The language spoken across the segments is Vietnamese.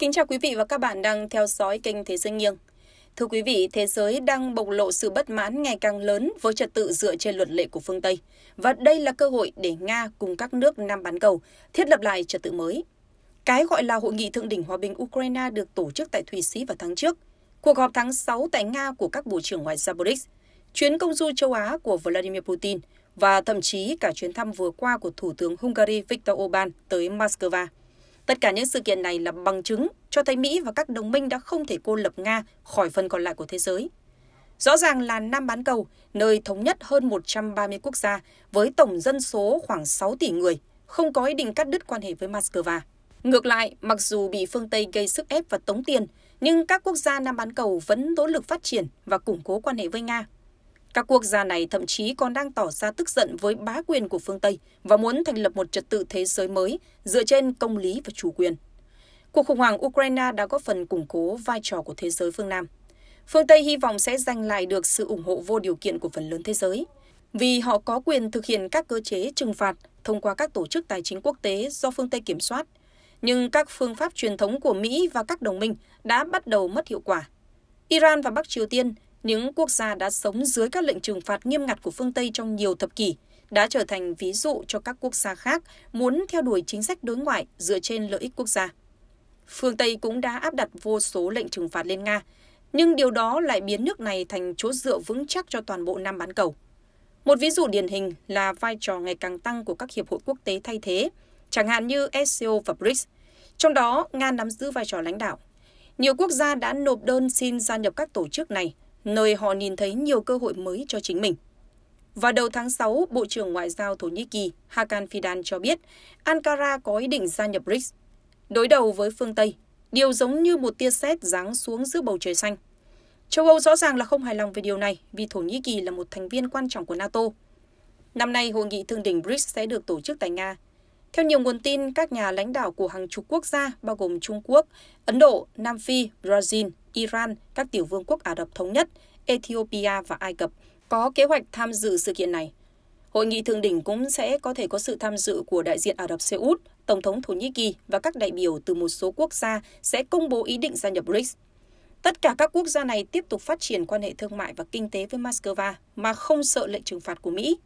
Kính chào quý vị và các bạn đang theo dõi kênh Thế giới nghiêng. Thưa quý vị, thế giới đang bộc lộ sự bất mãn ngày càng lớn với trật tự dựa trên luật lệ của phương Tây. Và đây là cơ hội để Nga cùng các nước Nam bán cầu thiết lập lại trật tự mới. Cái gọi là Hội nghị Thượng đỉnh Hòa bình Ukraine được tổ chức tại Thụy Sĩ vào tháng trước, cuộc họp tháng 6 tại Nga của các bộ trưởng ngoại giao BRICS, chuyến công du châu Á của Vladimir Putin và thậm chí cả chuyến thăm vừa qua của Thủ tướng Hungary Viktor Orbán tới Moscow Tất cả những sự kiện này là bằng chứng cho thấy Mỹ và các đồng minh đã không thể cô lập Nga khỏi phần còn lại của thế giới. Rõ ràng là Nam Bán Cầu, nơi thống nhất hơn 130 quốc gia với tổng dân số khoảng 6 tỷ người, không có ý định cắt đứt quan hệ với Moscow. Ngược lại, mặc dù bị phương Tây gây sức ép và tống tiền, nhưng các quốc gia Nam Bán Cầu vẫn nỗ lực phát triển và củng cố quan hệ với Nga các quốc gia này thậm chí còn đang tỏ ra tức giận với bá quyền của phương Tây và muốn thành lập một trật tự thế giới mới dựa trên công lý và chủ quyền. Cuộc khủng hoảng Ukraine đã góp phần củng cố vai trò của thế giới phương Nam. Phương Tây hy vọng sẽ giành lại được sự ủng hộ vô điều kiện của phần lớn thế giới, vì họ có quyền thực hiện các cơ chế trừng phạt thông qua các tổ chức tài chính quốc tế do phương Tây kiểm soát. Nhưng các phương pháp truyền thống của Mỹ và các đồng minh đã bắt đầu mất hiệu quả. Iran và Bắc Triều Tiên những quốc gia đã sống dưới các lệnh trừng phạt nghiêm ngặt của phương Tây trong nhiều thập kỷ đã trở thành ví dụ cho các quốc gia khác muốn theo đuổi chính sách đối ngoại dựa trên lợi ích quốc gia. Phương Tây cũng đã áp đặt vô số lệnh trừng phạt lên Nga, nhưng điều đó lại biến nước này thành chỗ dựa vững chắc cho toàn bộ Nam bán cầu. Một ví dụ điển hình là vai trò ngày càng tăng của các hiệp hội quốc tế thay thế, chẳng hạn như SCO và BRICS. Trong đó, Nga nắm giữ vai trò lãnh đạo. Nhiều quốc gia đã nộp đơn xin gia nhập các tổ chức này nơi họ nhìn thấy nhiều cơ hội mới cho chính mình. Vào đầu tháng 6, Bộ trưởng Ngoại giao Thổ Nhĩ Kỳ Hakan Fidan cho biết Ankara có ý định gia nhập BRICS, đối đầu với phương Tây, điều giống như một tia sét giáng xuống giữa bầu trời xanh. Châu Âu rõ ràng là không hài lòng về điều này vì Thổ Nhĩ Kỳ là một thành viên quan trọng của NATO. Năm nay, hội nghị thượng đỉnh BRICS sẽ được tổ chức tại Nga theo nhiều nguồn tin, các nhà lãnh đạo của hàng chục quốc gia bao gồm Trung Quốc, Ấn Độ, Nam Phi, Brazil, Iran, các tiểu vương quốc Ả Rập Thống Nhất, Ethiopia và Ai Cập có kế hoạch tham dự sự kiện này. Hội nghị thượng đỉnh cũng sẽ có thể có sự tham dự của đại diện Ả Rập Xê Út, Tổng thống Thổ Nhĩ Kỳ và các đại biểu từ một số quốc gia sẽ công bố ý định gia nhập BRICS. Tất cả các quốc gia này tiếp tục phát triển quan hệ thương mại và kinh tế với Moscow mà không sợ lệnh trừng phạt của Mỹ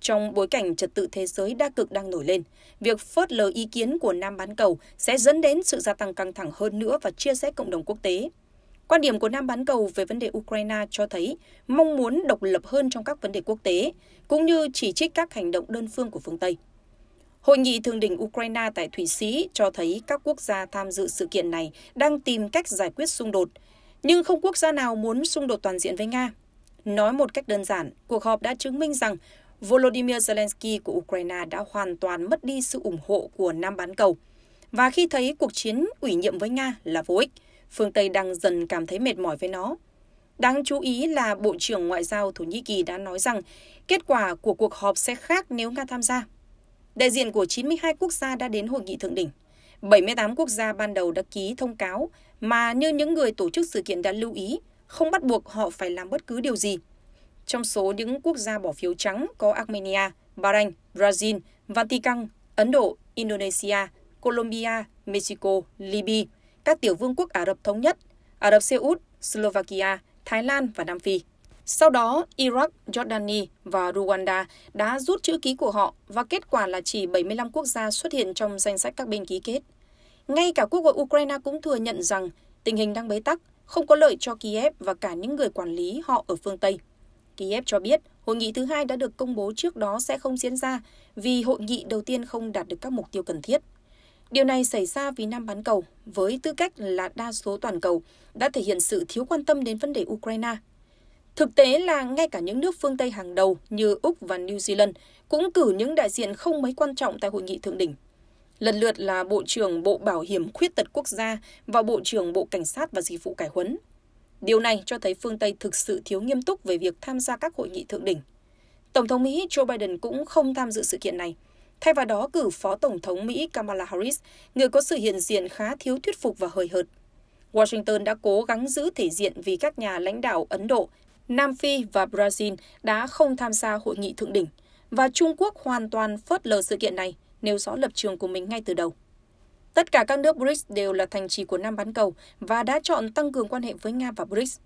trong bối cảnh trật tự thế giới đa cực đang nổi lên, việc phớt lờ ý kiến của Nam bán cầu sẽ dẫn đến sự gia tăng căng thẳng hơn nữa và chia rẽ cộng đồng quốc tế. Quan điểm của Nam bán cầu về vấn đề Ukraine cho thấy mong muốn độc lập hơn trong các vấn đề quốc tế, cũng như chỉ trích các hành động đơn phương của phương Tây. Hội nghị thượng đỉnh Ukraine tại Thụy Sĩ cho thấy các quốc gia tham dự sự kiện này đang tìm cách giải quyết xung đột, nhưng không quốc gia nào muốn xung đột toàn diện với Nga. Nói một cách đơn giản, cuộc họp đã chứng minh rằng Volodymyr Zelensky của Ukraine đã hoàn toàn mất đi sự ủng hộ của Nam bán cầu. Và khi thấy cuộc chiến ủy nhiệm với Nga là vô ích, phương Tây đang dần cảm thấy mệt mỏi với nó. Đáng chú ý là Bộ trưởng Ngoại giao Thổ Nhĩ Kỳ đã nói rằng kết quả của cuộc họp sẽ khác nếu Nga tham gia. Đại diện của 92 quốc gia đã đến hội nghị thượng đỉnh. 78 quốc gia ban đầu đã ký thông cáo mà như những người tổ chức sự kiện đã lưu ý, không bắt buộc họ phải làm bất cứ điều gì trong số những quốc gia bỏ phiếu trắng có Armenia, Bahrain, Brazil, Vatican, Ấn Độ, Indonesia, Colombia, Mexico, Libya, các tiểu vương quốc Ả Rập Thống Nhất, Ả Rập Xê Út, Slovakia, Thái Lan và Nam Phi. Sau đó, Iraq, Jordani và Rwanda đã rút chữ ký của họ và kết quả là chỉ 75 quốc gia xuất hiện trong danh sách các bên ký kết. Ngay cả Quốc hội Ukraine cũng thừa nhận rằng tình hình đang bế tắc, không có lợi cho Kiev và cả những người quản lý họ ở phương Tây. Kiev cho biết hội nghị thứ hai đã được công bố trước đó sẽ không diễn ra vì hội nghị đầu tiên không đạt được các mục tiêu cần thiết. Điều này xảy ra vì năm bán cầu, với tư cách là đa số toàn cầu, đã thể hiện sự thiếu quan tâm đến vấn đề Ukraine. Thực tế là ngay cả những nước phương Tây hàng đầu như Úc và New Zealand cũng cử những đại diện không mấy quan trọng tại hội nghị thượng đỉnh. Lần lượt là Bộ trưởng Bộ Bảo hiểm Khuyết tật Quốc gia và Bộ trưởng Bộ Cảnh sát và Dịch vụ Cải huấn Điều này cho thấy phương Tây thực sự thiếu nghiêm túc về việc tham gia các hội nghị thượng đỉnh. Tổng thống Mỹ Joe Biden cũng không tham dự sự kiện này. Thay vào đó cử Phó Tổng thống Mỹ Kamala Harris, người có sự hiện diện khá thiếu thuyết phục và hời hợt. Washington đã cố gắng giữ thể diện vì các nhà lãnh đạo Ấn Độ, Nam Phi và Brazil đã không tham gia hội nghị thượng đỉnh, và Trung Quốc hoàn toàn phớt lờ sự kiện này, nêu rõ lập trường của mình ngay từ đầu. Tất cả các nước BRICS đều là thành trì của Nam bán cầu và đã chọn tăng cường quan hệ với Nga và BRICS.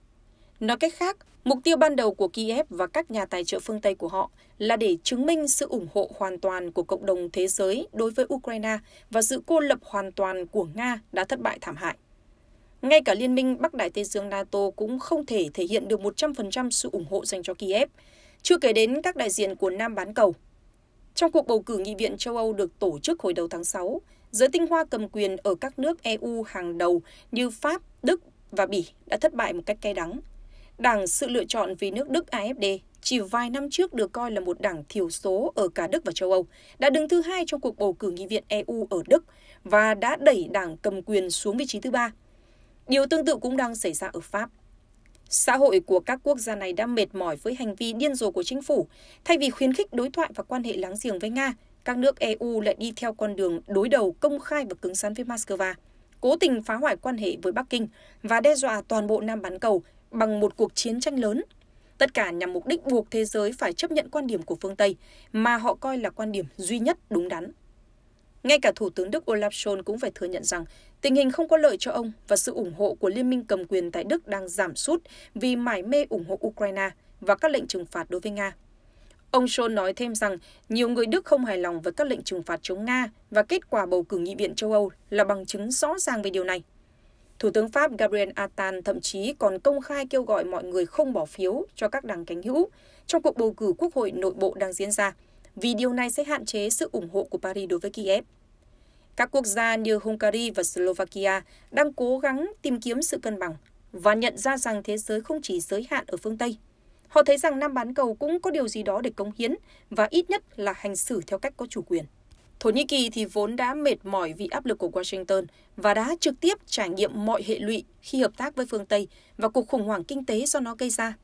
Nói cách khác, mục tiêu ban đầu của Kiev và các nhà tài trợ phương Tây của họ là để chứng minh sự ủng hộ hoàn toàn của cộng đồng thế giới đối với Ukraine và sự cô lập hoàn toàn của Nga đã thất bại thảm hại. Ngay cả Liên minh Bắc Đại Tây Dương NATO cũng không thể thể hiện được 100% sự ủng hộ dành cho Kiev, chưa kể đến các đại diện của Nam bán cầu. Trong cuộc bầu cử nghị viện châu Âu được tổ chức hồi đầu tháng 6, giới tinh hoa cầm quyền ở các nước EU hàng đầu như Pháp, Đức và Bỉ đã thất bại một cách cay đắng. Đảng sự lựa chọn vì nước Đức AFD chỉ vài năm trước được coi là một đảng thiểu số ở cả Đức và châu Âu, đã đứng thứ hai trong cuộc bầu cử nghị viện EU ở Đức và đã đẩy đảng cầm quyền xuống vị trí thứ ba. Điều tương tự cũng đang xảy ra ở Pháp. Xã hội của các quốc gia này đã mệt mỏi với hành vi điên rồ của chính phủ, thay vì khuyến khích đối thoại và quan hệ láng giềng với Nga, các nước EU lại đi theo con đường đối đầu công khai và cứng rắn với Moscow, cố tình phá hoại quan hệ với Bắc Kinh và đe dọa toàn bộ Nam bán cầu bằng một cuộc chiến tranh lớn. Tất cả nhằm mục đích buộc thế giới phải chấp nhận quan điểm của phương Tây mà họ coi là quan điểm duy nhất đúng đắn. Ngay cả Thủ tướng Đức Olaf Scholz cũng phải thừa nhận rằng tình hình không có lợi cho ông và sự ủng hộ của liên minh cầm quyền tại Đức đang giảm sút vì mải mê ủng hộ Ukraine và các lệnh trừng phạt đối với Nga. Ông Scholz nói thêm rằng nhiều người Đức không hài lòng với các lệnh trừng phạt chống Nga và kết quả bầu cử nghị viện châu Âu là bằng chứng rõ ràng về điều này. Thủ tướng Pháp Gabriel Attal thậm chí còn công khai kêu gọi mọi người không bỏ phiếu cho các đảng cánh hữu trong cuộc bầu cử quốc hội nội bộ đang diễn ra, vì điều này sẽ hạn chế sự ủng hộ của Paris đối với Kiev. Các quốc gia như Hungary và Slovakia đang cố gắng tìm kiếm sự cân bằng và nhận ra rằng thế giới không chỉ giới hạn ở phương Tây Họ thấy rằng Nam bán cầu cũng có điều gì đó để cống hiến và ít nhất là hành xử theo cách có chủ quyền. Thổ Nhĩ Kỳ thì vốn đã mệt mỏi vì áp lực của Washington và đã trực tiếp trải nghiệm mọi hệ lụy khi hợp tác với phương Tây và cuộc khủng hoảng kinh tế do nó gây ra.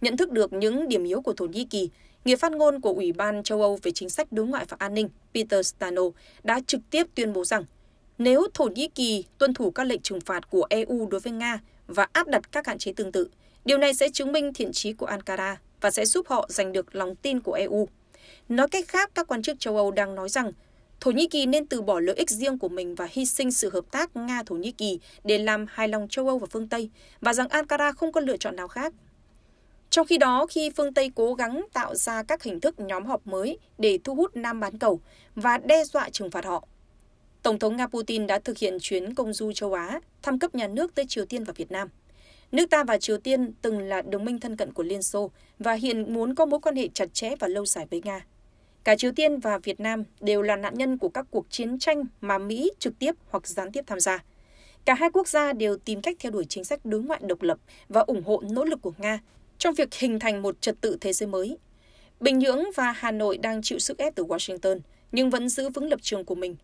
Nhận thức được những điểm yếu của Thổ Nhĩ Kỳ, người phát ngôn của Ủy ban châu Âu về chính sách đối ngoại và an ninh Peter Stano đã trực tiếp tuyên bố rằng nếu Thổ Nhĩ Kỳ tuân thủ các lệnh trừng phạt của EU đối với Nga và áp đặt các hạn chế tương tự, Điều này sẽ chứng minh thiện trí của Ankara và sẽ giúp họ giành được lòng tin của EU. Nói cách khác, các quan chức châu Âu đang nói rằng Thổ Nhĩ Kỳ nên từ bỏ lợi ích riêng của mình và hy sinh sự hợp tác Nga-Thổ Nhĩ Kỳ để làm hài lòng châu Âu và phương Tây, và rằng Ankara không có lựa chọn nào khác. Trong khi đó, khi phương Tây cố gắng tạo ra các hình thức nhóm họp mới để thu hút Nam bán cầu và đe dọa trừng phạt họ, Tổng thống Nga Putin đã thực hiện chuyến công du châu Á, thăm cấp nhà nước tới Triều Tiên và Việt Nam. Nước ta và Triều Tiên từng là đồng minh thân cận của Liên Xô và hiện muốn có mối quan hệ chặt chẽ và lâu dài với Nga. Cả Triều Tiên và Việt Nam đều là nạn nhân của các cuộc chiến tranh mà Mỹ trực tiếp hoặc gián tiếp tham gia. Cả hai quốc gia đều tìm cách theo đuổi chính sách đối ngoại độc lập và ủng hộ nỗ lực của Nga trong việc hình thành một trật tự thế giới mới. Bình Nhưỡng và Hà Nội đang chịu sức ép từ Washington, nhưng vẫn giữ vững lập trường của mình.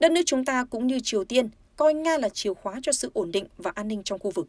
Đất nước chúng ta cũng như Triều Tiên coi Nga là chìa khóa cho sự ổn định và an ninh trong khu vực.